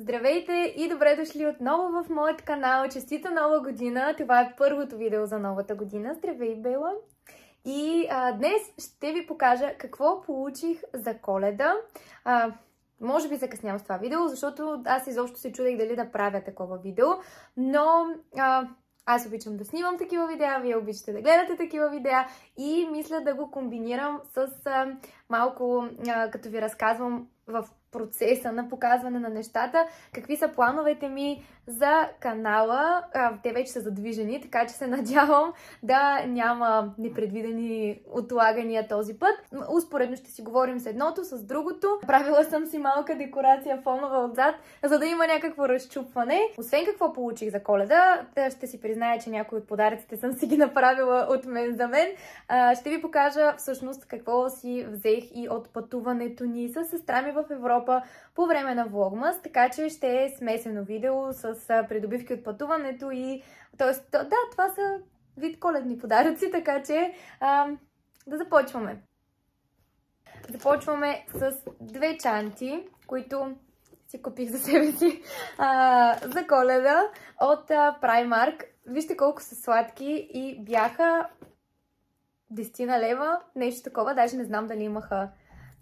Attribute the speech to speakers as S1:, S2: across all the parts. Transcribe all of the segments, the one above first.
S1: Здравейте и добре дошли отново в моят канал. Честита нова година! Това е първото видео за новата година. Здравей, Бела! И а, днес ще ви покажа какво получих за коледа. А, може би закъснявам с това видео, защото аз изобщо се чудех дали да правя такова видео, но а, аз обичам да снимам такива видеа, вие обичате да гледате такива видеа и мисля да го комбинирам с а, малко а, като ви разказвам в процеса на показване на нещата, какви са плановете ми за канала. А, те вече са задвижени, така че се надявам да няма непредвидени отлагания този път. Успоредно ще си говорим с едното, с другото. Правила съм си малка декорация фонова отзад, за да има някакво разчупване. Освен какво получих за коледа, ще си призная, че някои от подаръците съм си ги направила от мен за мен. А, ще ви покажа всъщност какво си взех успех и от пътуването ни с сестра ми в Европа по време на влогмас, така че ще е смесено видео с придобивки от пътуването и... Тоест, да, това са вид коледни подаръци, така че а, да започваме. Започваме с две чанти, които си купих за себе си а, за коледа от а, Primark. Вижте колко са сладки и бяха Дестина лева, нещо такова, даже не знам дали имаха.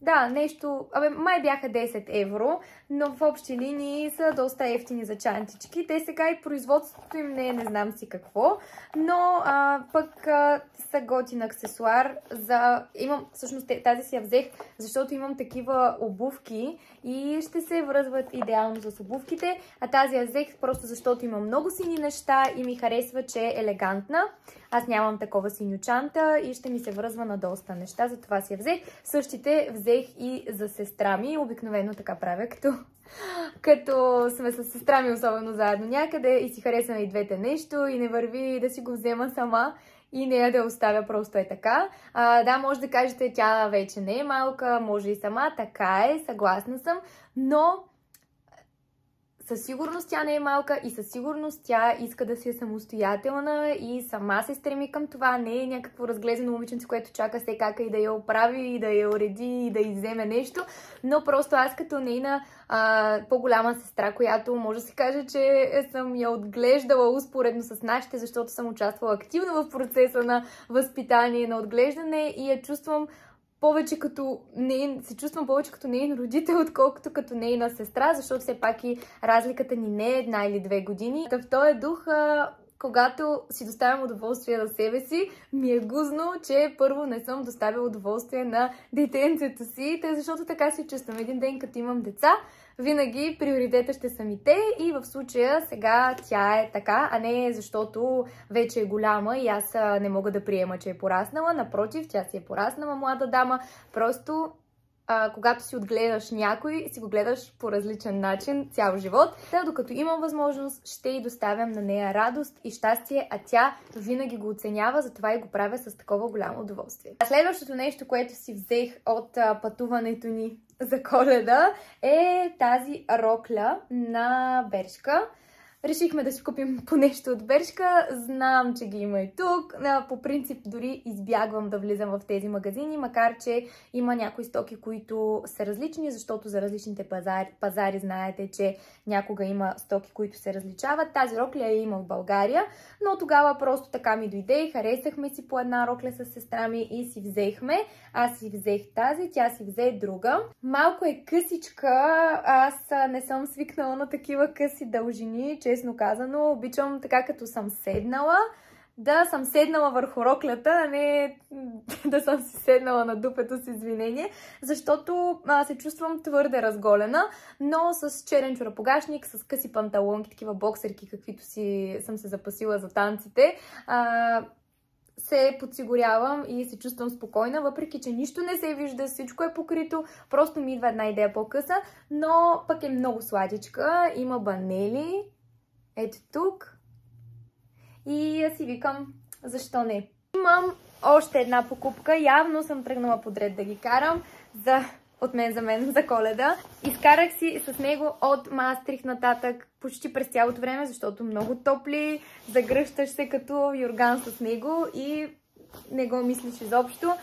S1: Да, нещо, абе, май бяха 10 евро, но в общи линии са доста ефтини за чантички. Те сега и производството им не е, не знам си какво, но а, пък а, са готин аксесуар за... Имам, всъщност тази си я взех, защото имам такива обувки и ще се връзват идеално с обувките, а тази я взех просто защото има много сини неща и ми харесва, че е елегантна. Аз нямам такова синючанта и ще ми се връзва на доста неща, затова си я взех. Същите взех и за сестра ми. Обикновено така правя, като, като сме с сестра ми особено заедно някъде и си харесваме и двете нещо и не върви да си го взема сама и нея да оставя просто е така. А, да, може да кажете, тя вече не е малка, може и сама, така е, съгласна съм, но със сигурност тя не е малка и със сигурност тя иска да си е самостоятелна и сама се стреми към това. Не е някакво разглезено момиченце, което чака се кака и да я оправи, и да я уреди, и да изземе нещо. Но просто аз като нейна а, по-голяма сестра, която може да се каже, че съм я отглеждала успоредно с нашите, защото съм участвала активно в процеса на възпитание, на отглеждане и я чувствам повече като нейн, се чувствам повече като нейн родител, отколкото като нейна сестра, защото все пак и разликата ни не е една или две години. Та в този дух а, когато си доставям удоволствие на себе си, ми е гузно, че първо не съм доставила удоволствие на детенцето си, тъй защото така се чувствам. Един ден, като имам деца, винаги приоритета ще са ми те и в случая сега тя е така, а не защото вече е голяма и аз не мога да приема, че е пораснала. Напротив, тя си е пораснала млада дама. Просто а, когато си отгледаш някой, си го гледаш по различен начин цял живот. Та докато имам възможност, ще й доставям на нея радост и щастие, а тя винаги го оценява, затова и го правя с такова голямо удоволствие. А следващото нещо, което си взех от а, пътуването ни за коледа е тази рокля на Бершка решихме да си купим по нещо от Бершка. Знам, че ги има и тук. По принцип дори избягвам да влизам в тези магазини, макар че има някои стоки, които са различни, защото за различните пазари, пазари знаете, че някога има стоки, които се различават. Тази рокля я има в България, но тогава просто така ми дойде и харесахме си по една рокля с сестра ми и си взехме. Аз си взех тази, тя си взе друга. Малко е късичка, аз не съм свикнала на такива къси дължини, честно казано. Обичам така като съм седнала, да съм седнала върху роклята, а не да съм си седнала на дупето с извинение, защото а, се чувствам твърде разголена, но с черен чорапогашник, с къси панталонки, такива боксерки, каквито си съм се запасила за танците. А, се подсигурявам и се чувствам спокойна, въпреки че нищо не се вижда, всичко е покрито, просто ми идва една идея по-къса, но пък е много сладичка, има банели, ето тук. И аз си викам, защо не? Имам още една покупка. Явно съм тръгнала подред да ги карам за от мен за мен за коледа. Изкарах си с него от Мастрих нататък почти през цялото време, защото много топли, загръщаш се като юрган с него и не го мислиш изобщо.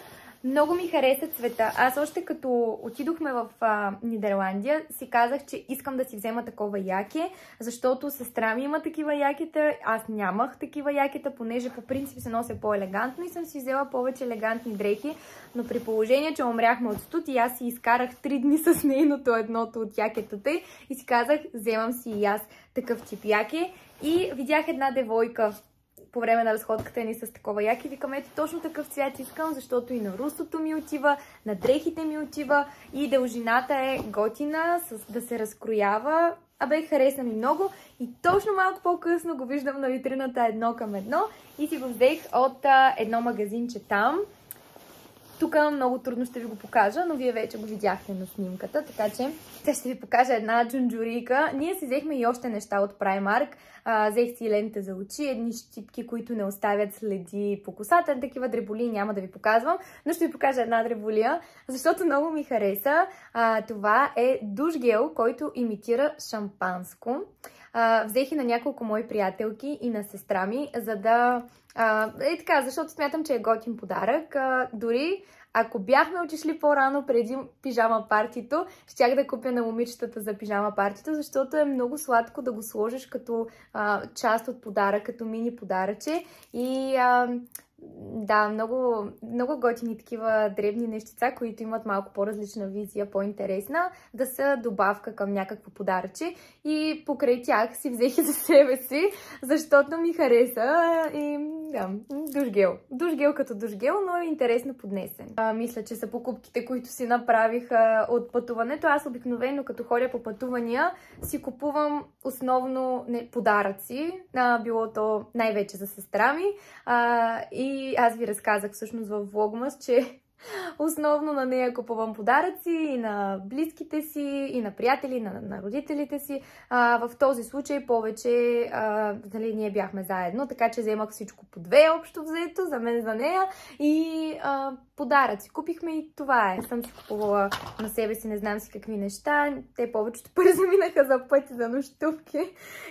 S1: Много ми хареса цвета. Аз още като отидохме в а, Нидерландия, си казах, че искам да си взема такова яке, защото сестра ми има такива якета, аз нямах такива якета, понеже по принцип се нося по-елегантно и съм си взела повече елегантни дрехи, но при положение, че умряхме от студ и аз си изкарах три дни с нейното едното от якетата и си казах, вземам си и аз такъв тип яке и видях една девойка по време на разходката ни с такова яки, и викам, ето точно такъв цвят искам, защото и на русото ми отива, на дрехите ми отива и дължината е готина, с, да се разкроява. Абе, харесна ми много и точно малко по-късно го виждам на витрината едно към едно и си го взех от а, едно магазинче там. Тук много трудно ще ви го покажа, но вие вече го видяхте на снимката, така че ще ви покажа една джунджурика. Ние си взехме и още неща от Primark. взех си лентите за очи, едни щипки, които не оставят следи по косата. Такива дреболии няма да ви показвам, но ще ви покажа една дреболия, защото много ми хареса. това е душ гел, който имитира шампанско а, взех и на няколко мои приятелки и на сестра ми, за да... А, е така, защото смятам, че е готин подарък. А, дори ако бяхме отишли по-рано преди пижама партито, щях да купя на момичетата за пижама партито, защото е много сладко да го сложиш като а, част от подарък, като мини подаръче. И а, да, много, много готини такива древни нещица, които имат малко по-различна визия, по-интересна, да са добавка към някакво подаръче. И покрай тях си взех и за себе си, защото ми хареса и да, душгел. Душгел като душгел, но е интересно поднесен. А, мисля, че са покупките, които си направих а, от пътуването. Аз обикновено, като ходя по пътувания, си купувам основно не, подаръци. А, било то най-вече за сестра ми. А, и аз ви разказах всъщност във влогмас, че Основно на нея купувам подаръци и на близките си, и на приятели, и на, на родителите си. А, в този случай повече а, нали, ние бяхме заедно, така че вземах всичко по две общо взето, за мен за нея. И а, подаръци купихме и това е. Съм си купувала на себе си не знам си какви неща. Те повечето пари заминаха за пъти, за нощувки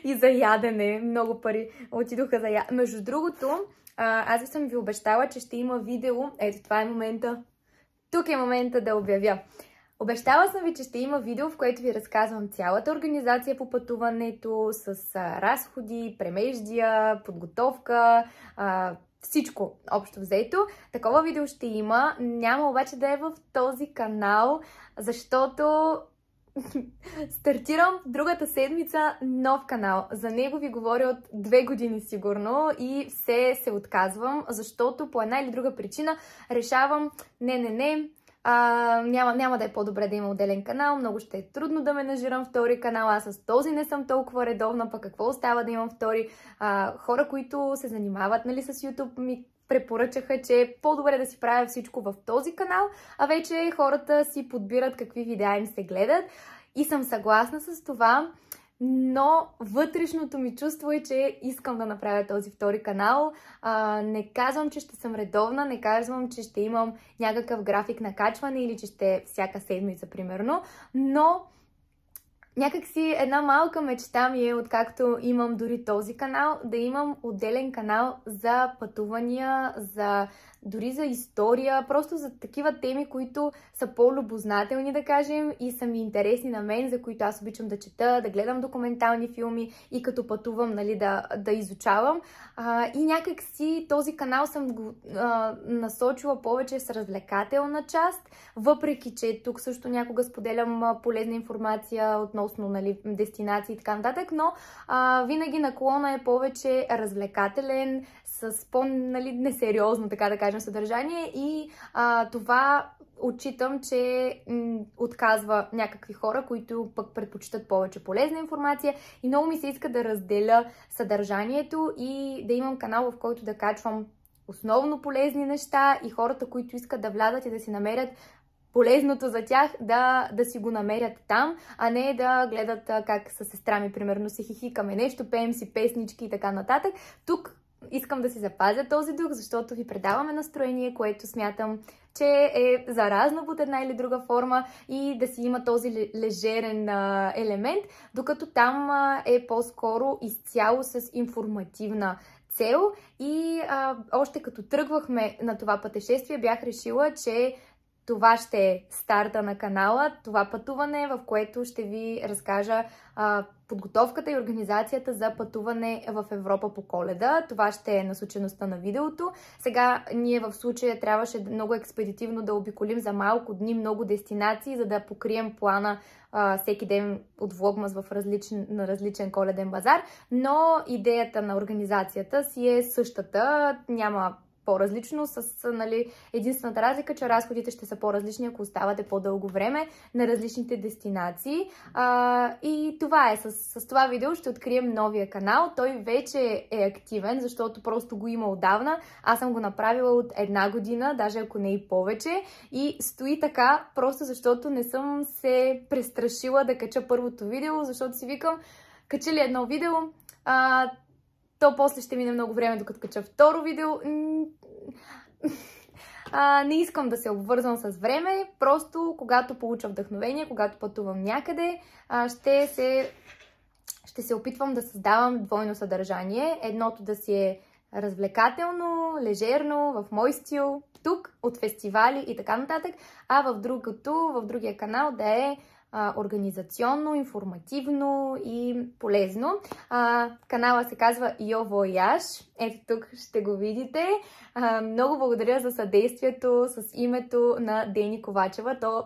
S1: и за ядене. Много пари отидоха за ядене. Между другото, а, аз ви съм ви обещала, че ще има видео. Ето, това е момента. Тук е момента да обявя. Обещала съм ви, че ще има видео, в което ви разказвам цялата организация по пътуването, с а, разходи, премеждия, подготовка, а, всичко общо взето. Такова видео ще има, няма обаче да е в този канал, защото Стартирам другата седмица нов канал. За него ви говоря от две години сигурно и все се отказвам, защото по една или друга причина решавам не, не, не, а, няма, няма да е по-добре да има отделен канал, много ще е трудно да менажирам втори канал, аз с този не съм толкова редовна, пък какво остава да имам втори. А, хора, които се занимават нали, с YouTube, ми препоръчаха, че е по-добре да си правя всичко в този канал, а вече хората си подбират какви видеа им се гледат. И съм съгласна с това, но вътрешното ми чувство е, че искам да направя този втори канал. А, не казвам, че ще съм редовна, не казвам, че ще имам някакъв график на качване или че ще всяка седмица, примерно, но Някак си една малка мечта ми е, откакто имам дори този канал, да имам отделен канал за пътувания, за дори за история, просто за такива теми, които са по-любознателни, да кажем, и са ми интересни на мен, за които аз обичам да чета, да гледам документални филми и като пътувам, нали, да, да изучавам. А, и някак си този канал съм го а, насочила повече с развлекателна част, въпреки, че тук също някога споделям полезна информация относно, нали, дестинации и така нататък, но а, винаги наклона е повече развлекателен, с по-несериозно, нали, така да кажем, съдържание и а, това отчитам, че м, отказва някакви хора, които пък предпочитат повече полезна информация и много ми се иска да разделя съдържанието и да имам канал, в който да качвам основно полезни неща и хората, които искат да влязат и да си намерят полезното за тях да, да си го намерят там, а не да гледат как с сестра ми, примерно, се хихикаме нещо, пеем си песнички и така нататък. Тук Искам да си запазя този дух, защото ви предаваме настроение, което смятам, че е заразно под една или друга форма и да си има този лежерен елемент, докато там е по-скоро изцяло с информативна цел и а, още като тръгвахме на това пътешествие, бях решила, че това ще е старта на канала, това пътуване, в което ще ви разкажа а, подготовката и организацията за пътуване в Европа по коледа. Това ще е насочеността на видеото. Сега ние в случая трябваше много експедитивно да обиколим за малко дни много дестинации, за да покрием плана а, всеки ден от Влогмас в различен, на различен коледен базар, но идеята на организацията си е същата. Няма по-различно, с нали, единствената разлика, че разходите ще са по-различни, ако оставате по-дълго време на различните дестинации. А, и това е. С, с това видео ще открием новия канал. Той вече е активен, защото просто го има отдавна. Аз съм го направила от една година, даже ако не и повече. И стои така, просто защото не съм се престрашила да кача първото видео, защото си викам, кача ли едно видео, а, то после ще мине много време, докато кача второ видео. А, не искам да се обвързвам с време, просто когато получа вдъхновение, когато пътувам някъде, а, ще, се, ще се опитвам да създавам двойно съдържание. Едното да си е развлекателно, лежерно, в мой стил, тук, от фестивали и така нататък, а в другото, в другия канал да е организационно, информативно и полезно. А, канала се казва Йо Вояж. Ето тук ще го видите. А, много благодаря за съдействието с името на Дени Ковачева. То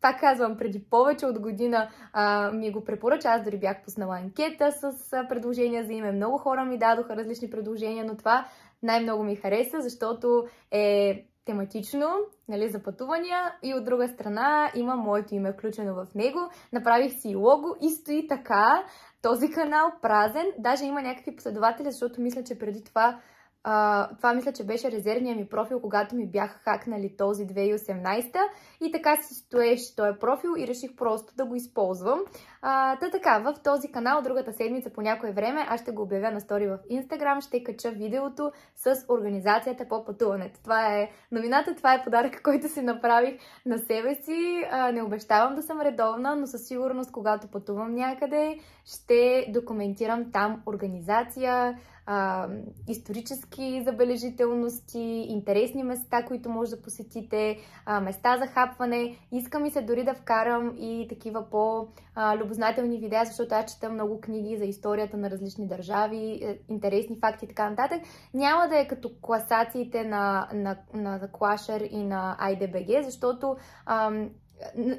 S1: пак казвам, преди повече от година а, ми го препоръча. Аз дори бях пуснала анкета с а, предложения за име. Много хора ми дадоха различни предложения, но това най-много ми хареса, защото е тематично, нали, за пътувания и от друга страна има моето име включено в него. Направих си и лого и стои така този канал празен. Даже има някакви последователи, защото мисля, че преди това а, това мисля, че беше резервния ми профил, когато ми бяха хакнали този 2018 и така си стоеше този профил и реших просто да го използвам. А, та така, в този канал другата седмица по някое време аз ще го обявя на стори в Instagram, ще кача видеото с организацията по пътуването. Това е новината, това е подарък, който си направих на себе си. А, не обещавам да съм редовна, но със сигурност, когато пътувам някъде, ще документирам там организация, а, исторически забележителности, интересни места, които може да посетите, а, места за хапване. Искам и се дори да вкарам и такива по-любознателни видеа, защото аз чета много книги за историята на различни държави, е, интересни факти и така нататък. Няма да е като класациите на, на, на, The Clasher и на IDBG, защото а,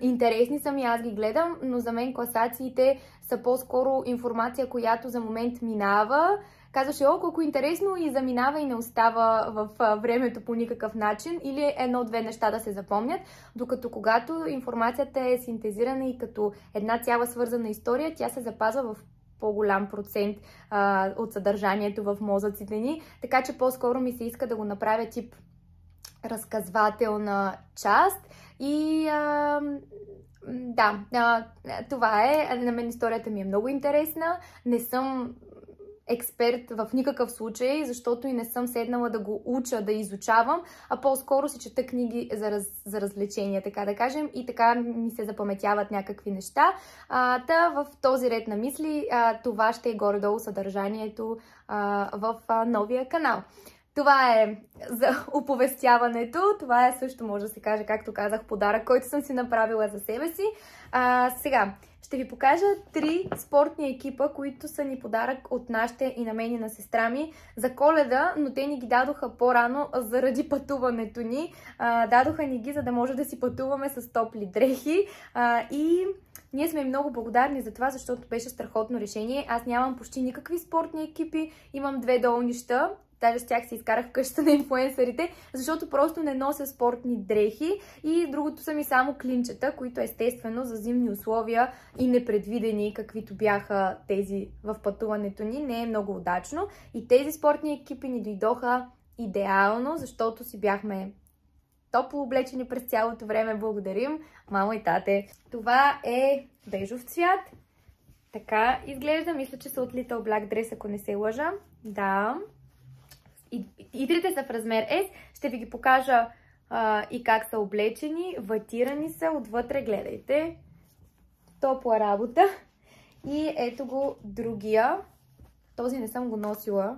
S1: интересни са ми, аз ги гледам, но за мен класациите са по-скоро информация, която за момент минава, казваше, о, колко интересно и заминава и не остава в времето по никакъв начин или едно-две неща да се запомнят, докато когато информацията е синтезирана и като една цяла свързана история, тя се запазва в по-голям процент а, от съдържанието в мозъците ни, така че по-скоро ми се иска да го направя тип разказвателна част и а, да, а, това е. На мен историята ми е много интересна. Не съм експерт в никакъв случай, защото и не съм седнала да го уча, да изучавам, а по-скоро си чета книги за, раз, за развлечения, така да кажем, и така ми се запаметяват някакви неща. А, та в този ред на мисли а, това ще е горе-долу съдържанието а, в а, новия канал. Това е за оповестяването. Това е също, може да се каже, както казах, подарък, който съм си направила за себе си. А, сега, ще ви покажа три спортни екипа, които са ни подарък от нашите и на мен и на сестра ми за коледа, но те ни ги дадоха по-рано заради пътуването ни. А, дадоха ни ги, за да може да си пътуваме с топли дрехи. А, и ние сме много благодарни за това, защото беше страхотно решение. Аз нямам почти никакви спортни екипи, имам две долнища Даже с тях се изкарах къща на инфуенсерите, защото просто не нося спортни дрехи и другото са ми само клинчета, които естествено за зимни условия и непредвидени, каквито бяха тези в пътуването ни, не е много удачно. И тези спортни екипи ни дойдоха идеално, защото си бяхме топло облечени през цялото време. Благодарим, мамо и тате. Това е бежов цвят. Така изглежда. Мисля, че са от Little Black Dress, ако не се лъжа. Да. И, трите са в размер S. Ще ви ги покажа а, и как са облечени. Ватирани са отвътре, гледайте. Топла работа. И ето го другия. Този не съм го носила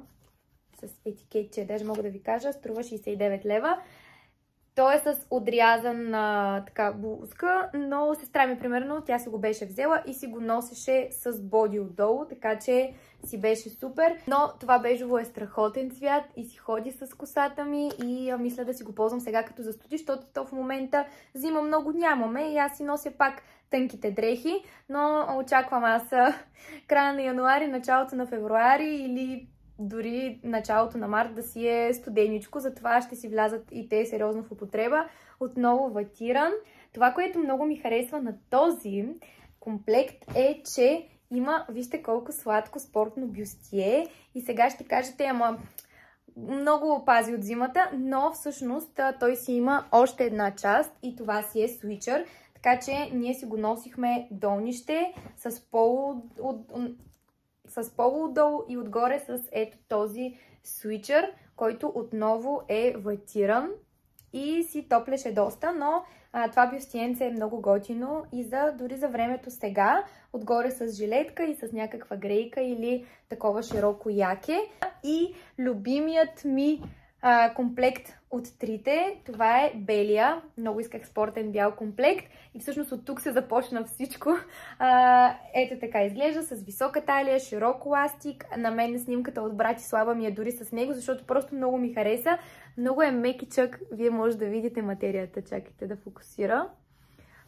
S1: с етикетче. Даже мога да ви кажа, струва 69 лева. Той е с отрязана така блузка, но сестра ми, примерно, тя си го беше взела и си го носеше с боди отдолу, така че си беше супер. Но това бежево е страхотен цвят и си ходи с косата ми и мисля да си го ползвам сега като за студи, защото то в момента зима много нямаме и аз си нося пак тънките дрехи, но очаквам аз края на януари, началото на февруари или дори началото на март да си е студеничко, затова ще си влязат и те сериозно в употреба. Отново ватиран. Това, което много ми харесва на този комплект е, че има, вижте колко сладко спортно бюстие. И сега ще кажете, ама много пази от зимата, но всъщност той си има още една част и това си е свичър. Така че ние си го носихме долнище с полу от, с полу-отдолу и отгоре с ето този свичър, който отново е ватиран и си топлеше доста, но а, това бюстиенце е много готино и за, дори за времето сега, отгоре с жилетка и с някаква грейка или такова широко яке. И любимият ми комплект от трите. Това е белия. Много исках спортен бял комплект. И всъщност от тук се започна всичко. А, ето така изглежда, с висока талия, широк ластик. На мен снимката от Брати слаба ми е дори с него, защото просто много ми хареса. Много е мекичък. Вие може да видите материята. Чакайте да фокусира.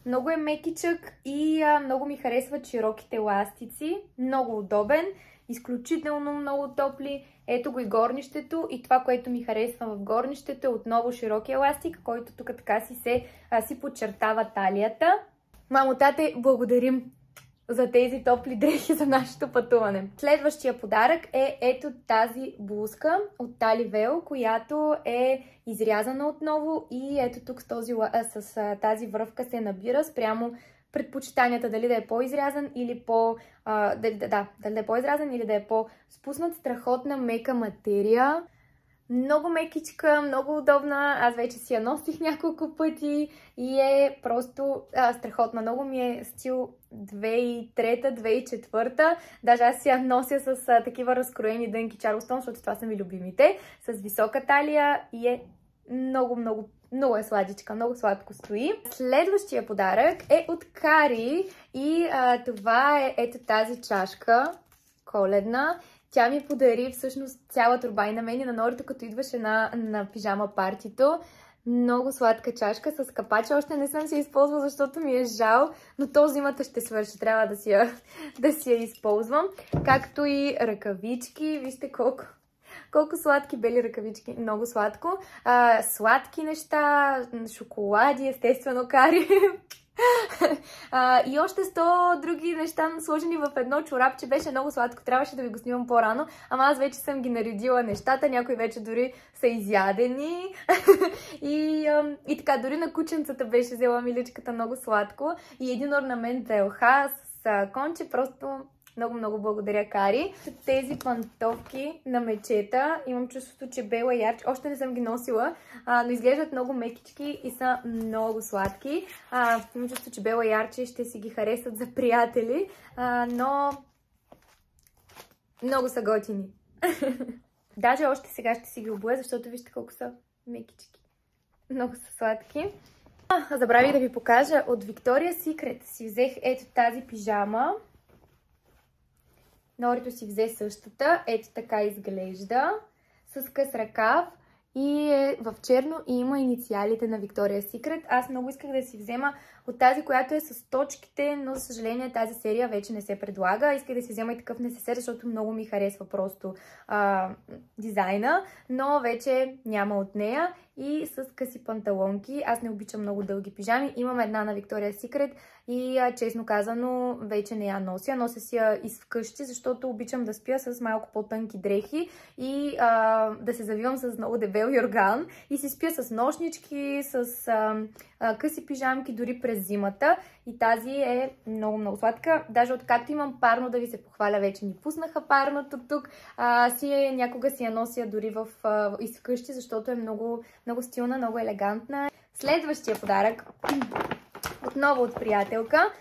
S1: Много е мекичък и а, много ми харесват широките ластици. Много удобен, изключително много топли ето го и горнището и това, което ми харесва в горнището е отново широки еластик, който тук така си се си подчертава талията. Мамо, тате, благодарим за тези топли дрехи за нашето пътуване. Следващия подарък е ето тази блузка от Таливел, която е изрязана отново и ето тук с, този, с тази връвка се набира спрямо предпочитанията, дали да е по-изрязан или по... А, дали, да, дали да е по-изрязан или да е по-спуснат. Страхотна мека материя. Много мекичка, много удобна. Аз вече си я носих няколко пъти и е просто а, страхотна. Много ми е стил 2003-2004. Даже аз си я нося с а, такива разкроени дънки Чарлстон, защото това са ми любимите. С висока талия и е много, много, много е сладичка, много сладко стои. Следващия подарък е от Кари и а, това е ето тази чашка, коледна. Тя ми подари всъщност цяла турба и на мен и на Норито, като идваше на, на пижама партито. Много сладка чашка с капача. Още не съм се използвала, защото ми е жал, но то зимата ще свърши. Трябва да си я, да си я използвам. Както и ръкавички. Вижте колко колко сладки бели ръкавички. Много сладко. А, сладки неща, шоколади, естествено кари. а, и още 100 други неща сложени в едно чорапче. Беше много сладко. Трябваше да ви го снимам по-рано. Ама аз вече съм ги наредила нещата. Някои вече дори са изядени. и, а, и така, дори на кученцата беше взела миличката много сладко. И един орнамент за елха с конче. Просто много, много благодаря, Кари. Тези пантовки на мечета, имам чувството, че бела и ярче. Още не съм ги носила, а, но изглеждат много мекички и са много сладки. А, имам чувството, че бела и ярче ще си ги харесат за приятели, а, но много са готини. Даже още сега ще си ги обуя, защото вижте колко са мекички. Много са сладки. А, забравих да ви покажа. От Victoria's Secret си взех ето тази пижама. Норито си взе същата. Ето така изглежда. С къс ръкав. И е в черно и има инициалите на Victoria's Secret. Аз много исках да си взема от тази, която е с точките, но за съжаление тази серия вече не се предлага. Иска да си взема и такъв несесер, защото много ми харесва просто а, дизайна, но вече няма от нея и с къси панталонки. Аз не обичам много дълги пижами. Имам една на Victoria's Secret и честно казано вече не я нося. Нося си я вкъщи, защото обичам да спя с малко по-тънки дрехи и а, да се завивам с много дебел юрган и си спя с нощнички, с а, къси пижамки дори през зимата и тази е много-много сладка. Даже откакто имам парно да ви се похваля, вече ни пуснаха парното тук. А, си, е, някога си я нося дори в, а, изкъщи, защото е много, много стилна, много елегантна. Следващия подарък отново от приятелка.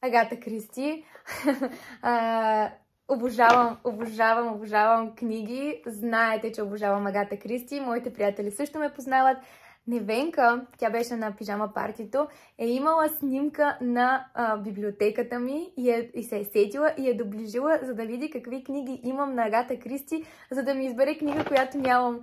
S1: Агата Кристи. а, обожавам, обожавам, обожавам книги. Знаете, че обожавам Агата Кристи. Моите приятели също ме познават. Невенка, тя беше на пижама партито, е имала снимка на а, библиотеката ми и, е, и се е сетила и е доближила, за да види какви книги имам на Агата Кристи, за да ми избере книга, която нямам.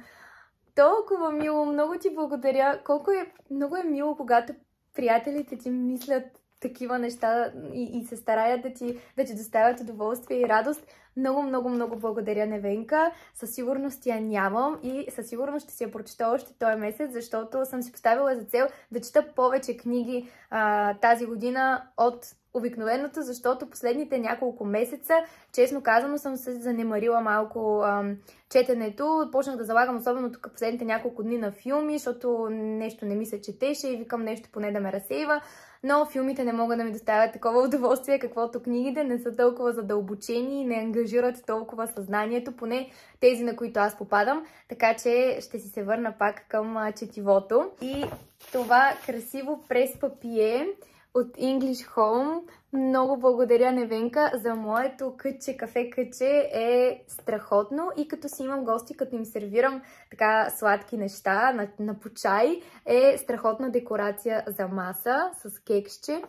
S1: Толкова мило, много ти благодаря. Колко е, много е мило, когато приятелите ти мислят такива неща и, и се стараят да ти, вече доставят удоволствие и радост. Много, много, много благодаря, Невенка. Със сигурност я нямам и със сигурност ще си я прочета още този месец, защото съм си поставила за цел да чета повече книги а, тази година от обикновеното, защото последните няколко месеца, честно казано, съм се занемарила малко ам, четенето. Почнах да залагам особено тук последните няколко дни на филми, защото нещо не ми се четеше и викам нещо поне да ме разсейва но филмите не могат да ми доставят такова удоволствие, каквото книгите не са толкова задълбочени и не ангажират толкова съзнанието, поне тези, на които аз попадам. Така че ще си се върна пак към четивото. И това красиво прес папие от English Home. Много благодаря, Невенка, за моето кътче, кафе кътче е страхотно и като си имам гости, като им сервирам така сладки неща на, на почай, е страхотна декорация за маса с кекшче.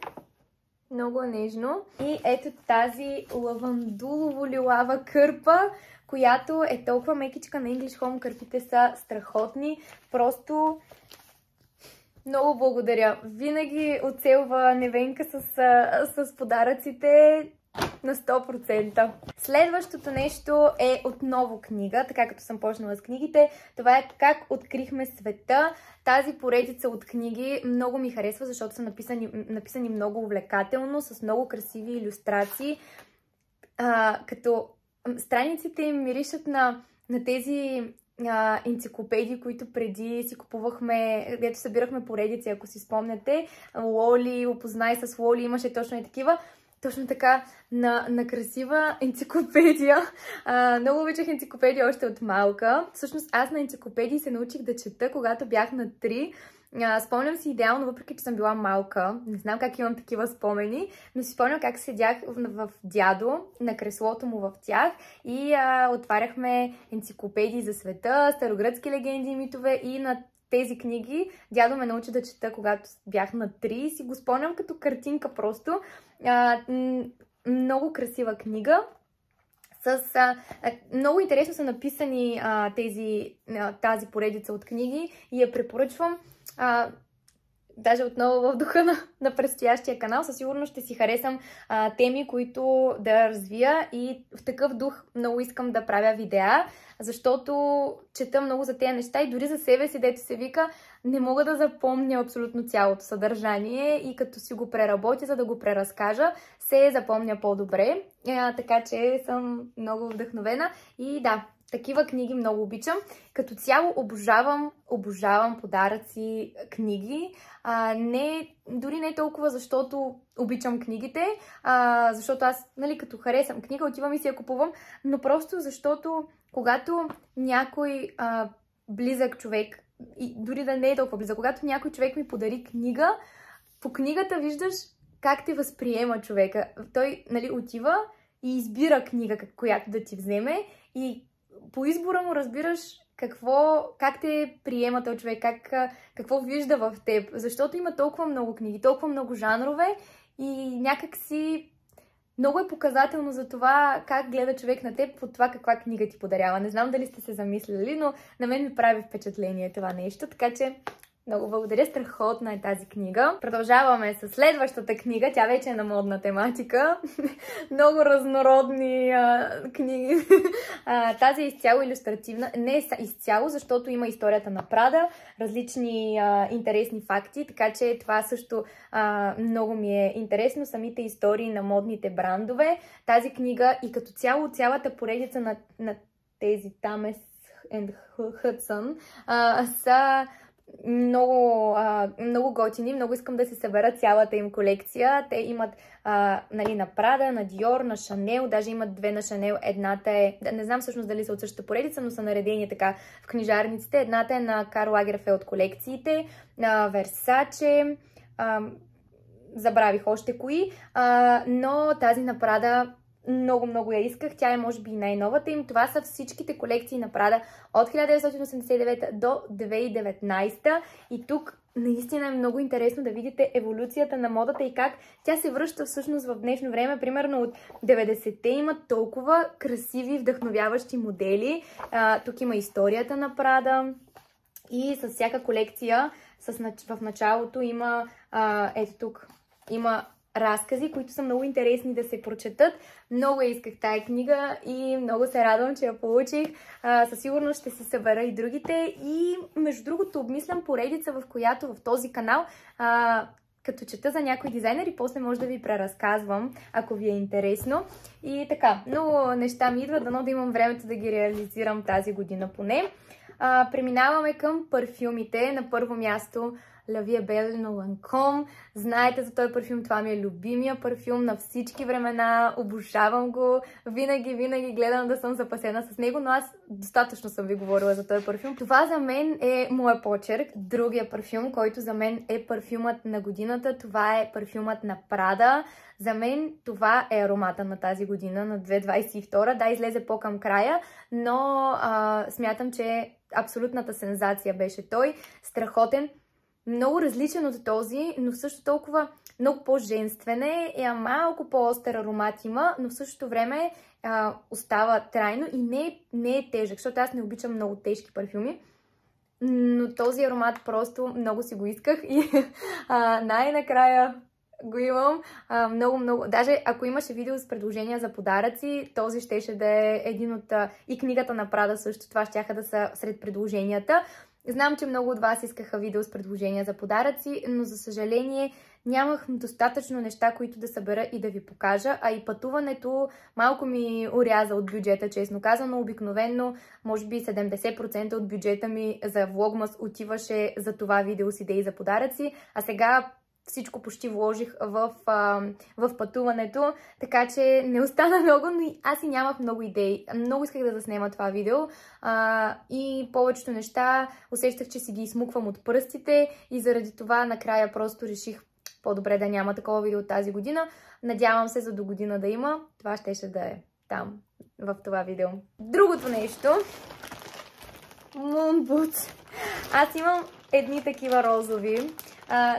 S1: Много е нежно. И ето тази лавандулово-лилава кърпа, която е толкова мекичка на English Home. Кърпите са страхотни. Просто много благодаря. Винаги оцелва Невенка с, с подаръците на 100%. Следващото нещо е отново книга, така като съм почнала с книгите. Това е Как открихме света. Тази поредица от книги много ми харесва, защото са написани, написани много увлекателно, с много красиви иллюстрации. А, като страниците им миришат на, на тези а, енциклопедии, които преди си купувахме, където събирахме поредици, ако си спомняте. Лоли, опознай с Лоли, имаше точно и такива. Точно така, на, на красива енциклопедия. А, много обичах енциклопедия още от малка. Всъщност аз на енциклопедии се научих да чета, когато бях на 3 спомням си идеално, въпреки че съм била малка, не знам как имам такива спомени, но си спомням как седях в, в дядо, на креслото му в тях и а, отваряхме енциклопедии за света, старогръцки легенди и митове и на тези книги. Дядо ме научи да чета, когато бях на 3 и си го спомням като картинка просто. А, много красива книга. С, а, много интересно са написани а, тези, а, тази поредица от книги и я препоръчвам. А, даже отново в духа на, на предстоящия канал, със сигурност ще си харесам а, теми, които да развия и в такъв дух много искам да правя видеа, защото чета много за тези неща и дори за себе си, дето се вика, не мога да запомня абсолютно цялото съдържание и като си го преработя, за да го преразкажа, се запомня по-добре. така че съм много вдъхновена и да, такива книги много обичам. Като цяло обожавам, обожавам подаръци, книги. А, не, дори не толкова, защото обичам книгите, а, защото аз, нали, като харесам книга, отивам и си я купувам, но просто защото когато някой а, близък човек, и дори да не е толкова близък, когато някой човек ми подари книга, по книгата виждаш как те възприема човека. Той, нали, отива и избира книга, която да ти вземе и по избора му разбираш какво, как те приема този човек, как, какво вижда в теб. Защото има толкова много книги, толкова много жанрове и някак си много е показателно за това как гледа човек на теб от това каква книга ти подарява. Не знам дали сте се замислили, но на мен ми прави впечатление това нещо, така че много благодаря, страхотна е тази книга. Продължаваме с следващата книга, тя вече е на модна тематика. Много разнородни а, книги. А, тази е изцяло иллюстративна. Не е изцяло, защото има историята на Прада, различни а, интересни факти, така че това също а, много ми е интересно. Самите истории на модните брандове. Тази книга и като цяло цялата поредица на, на тези Тамес and Hudson са много, а, много готини, много искам да се събера цялата им колекция. Те имат а, нали, на Прада, на Диор, на Шанел, даже имат две на Шанел. Едната е, не знам всъщност дали са от същата поредица, но са наредени така в книжарниците. Едната е на Карл Лагерфелд колекциите, на Версаче, а, забравих още кои, а, но тази на Прада много-много я исках. Тя е, може би, най-новата им. Това са всичките колекции на Прада от 1989 до 2019. И тук наистина е много интересно да видите еволюцията на модата и как тя се връща всъщност в днешно време. Примерно от 90-те има толкова красиви, вдъхновяващи модели. А, тук има историята на Прада и с всяка колекция с, в началото има, а, ето тук, има разкази, които са много интересни да се прочетат. Много исках тая книга и много се радвам, че я получих. А, със сигурност ще си събера и другите. И между другото обмислям поредица, в която в този канал а, като чета за някой дизайнер и после може да ви преразказвам, ако ви е интересно. И така, много неща ми идват, дано да имам времето да ги реализирам тази година поне. А, преминаваме към парфюмите. На първо място Belle Белено Ланком. Знаете за този парфюм, това ми е любимия парфюм на всички времена, обожавам го, винаги, винаги гледам да съм запасена с него, но аз достатъчно съм ви говорила за този парфюм. Това за мен е моя почерк. Другия парфюм, който за мен е парфюмът на годината, това е парфюмът на Прада. За мен това е аромата на тази година, на 2022. Да, излезе по-към края, но а, смятам, че абсолютната сензация беше той. Страхотен, много различен от този, но също толкова много по-женствен е, е малко по-остър аромат има, но в същото време а, остава трайно и не е, не е тежък, защото аз не обичам много тежки парфюми. Но този аромат просто много си го исках и най-накрая го имам. А, много, много. Даже ако имаше видео с предложения за подаръци, този щеше да е един от... И книгата на Прада също. Това щяха да са сред предложенията. Знам, че много от вас искаха видео с предложения за подаръци, но за съжаление нямах достатъчно неща, които да събера и да ви покажа, а и пътуването малко ми оряза от бюджета, честно казано. Обикновенно, може би 70% от бюджета ми за влогмас отиваше за това видео с идеи за подаръци, а сега всичко почти вложих в, в пътуването, така че не остана много, но аз и нямах много идеи. Много исках да заснема това видео а, и повечето неща усещах, че си ги измуквам от пръстите и заради това накрая просто реших по-добре да няма такова видео тази година. Надявам се за до година да има. Това ще ще да е там, в това видео. Другото нещо. Мунбут. Аз имам едни такива розови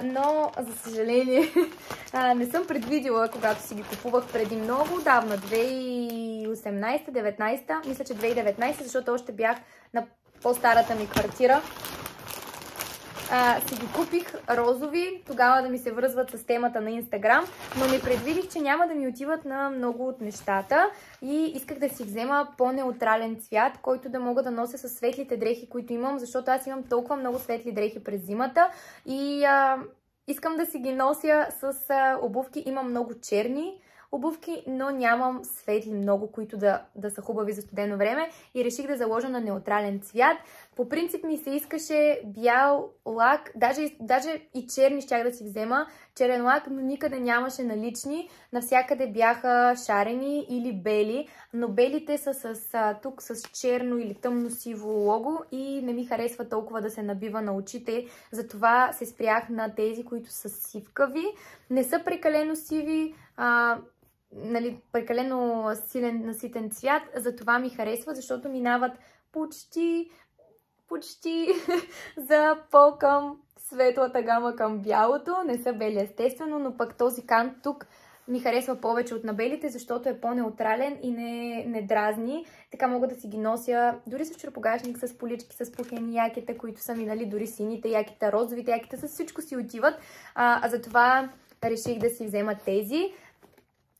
S1: но за съжаление не съм предвидила, когато си ги купувах преди много давна, 2018 2019 мисля, че 2019, защото още бях на по-старата ми квартира а, си ги купих розови, тогава да ми се връзват с темата на Инстаграм, но не предвидих, че няма да ми отиват на много от нещата и исках да си взема по-неутрален цвят, който да мога да нося с светлите дрехи, които имам, защото аз имам толкова много светли дрехи през зимата и а, искам да си ги нося с а, обувки, имам много черни, обувки, но нямам светли много, които да, да са хубави за студено време и реших да заложа на неутрален цвят. По принцип ми се искаше бял лак, даже, даже и черни щях да си взема, черен лак, но никъде нямаше налични. Навсякъде бяха шарени или бели, но белите са с, тук с черно или тъмно-сиво лого и не ми харесва толкова да се набива на очите. Затова се спрях на тези, които са сивкави. Не са прекалено сиви, а, нали, прекалено силен, наситен цвят, затова ми харесва, защото минават почти почти за по-към светлата гама към бялото. Не са бели естествено, но пък този кант тук ми харесва повече от набелите, защото е по-неутрален и не, не дразни. Така мога да си ги нося дори с черпогашник, с полички, с пухени якета, които са минали дори сините якета, розовите якета, с всичко си отиват. А, а затова реших да си взема тези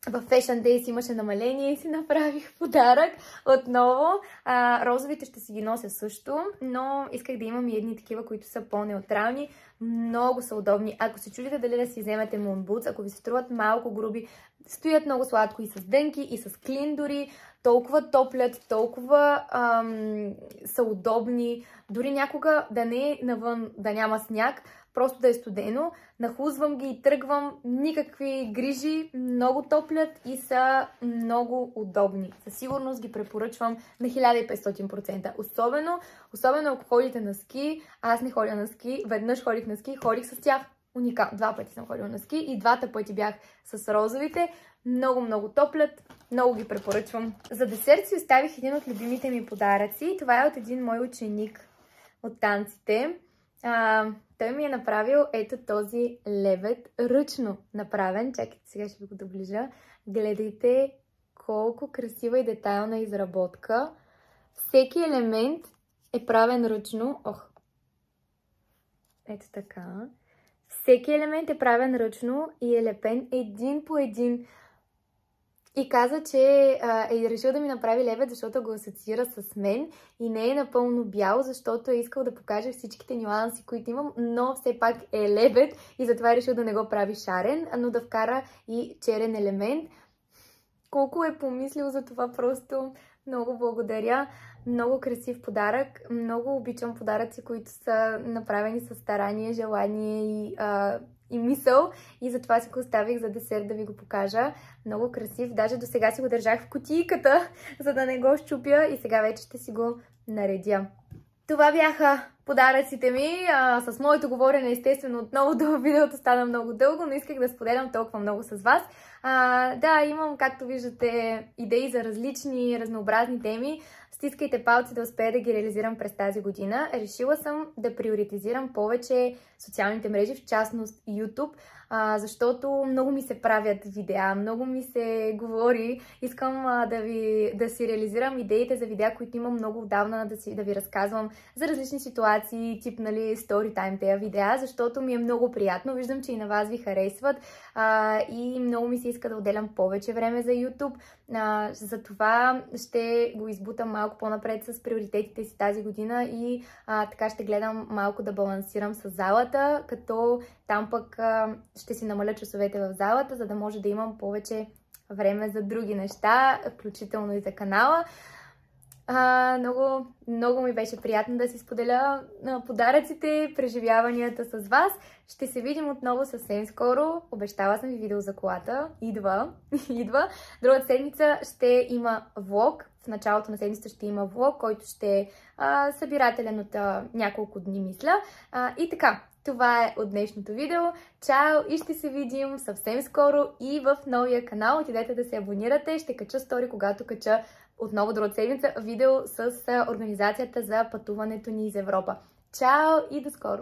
S1: в Fashion Days имаше намаление и си направих подарък отново. А, розовите ще си ги нося също, но исках да имам и едни такива, които са по-неутрални. Много са удобни. Ако се чудите дали да си вземете мунбутс, ако ви се струват малко груби, стоят много сладко и с дънки, и с клин дори, толкова топлят, толкова ам, са удобни, дори някога да не е навън, да няма сняг, просто да е студено. нахузвам ги и тръгвам, никакви грижи, много топлят и са много удобни. Със сигурност ги препоръчвам на 1500%. Особено, особено ако ходите на ски, аз не ходя на ски, веднъж ходих на ски, ходих с тях уникално. Два пъти съм ходила на ски и двата пъти бях с розовите. Много, много топлят. Много ги препоръчвам. За десерт си оставих един от любимите ми подаръци. Това е от един мой ученик от танците. А, той ми е направил ето този левет, ръчно направен. Чакайте, сега ще ви го доближа. Гледайте колко красива и детайлна изработка. Всеки елемент е правен ръчно. Ох! Ето така. Всеки елемент е правен ръчно и е лепен един по един. И каза, че а, е решил да ми направи лебед, защото го асоциира с мен и не е напълно бял, защото е искал да покаже всичките нюанси, които имам, но все пак е лебед и затова е решил да не го прави шарен, но да вкара и черен елемент. Колко е помислил за това, просто много благодаря. Много красив подарък. Много обичам подаръци, които са направени с старание, желание и, а, и мисъл. И затова си го оставих за десерт да ви го покажа. Много красив. Даже до сега си го държах в кутийката, за да не го щупя. И сега вече ще си го наредя. Това бяха подаръците ми. А, с моето говорене, естествено, отново до видеото стана много дълго, но исках да споделям толкова много с вас. А, да, имам, както виждате, идеи за различни, разнообразни теми стискайте палци да успея да ги реализирам през тази година, решила съм да приоритизирам повече социалните мрежи, в частност YouTube, а, защото много ми се правят видеа, много ми се говори. Искам а, да, ви, да си реализирам идеите за видеа, които имам много отдавна да, си, да ви разказвам за различни ситуации, тип, нали, story time тези видеа, защото ми е много приятно. Виждам, че и на вас ви харесват а, и много ми се иска да отделям повече време за YouTube. А, за това ще го избутам малко по-напред с приоритетите си тази година и а, така ще гледам малко да балансирам с залата, като там пък а, ще си намаля часовете в залата, за да може да имам повече време за други неща, включително и за канала. А, много, много ми беше приятно да си споделя подаръците, преживяванията с вас. Ще се видим отново съвсем скоро. Обещава съм ви видео за колата. Идва, идва. Другата седмица ще има влог. В началото на седмицата ще има влог, който ще е а, събирателен от а, няколко дни, мисля. А, и така, това е от днешното видео. Чао и ще се видим съвсем скоро и в новия канал. Отидете да се абонирате. Ще кача стори, когато кача отново друга седмица видео с организацията за пътуването ни из Европа. Чао и до скоро!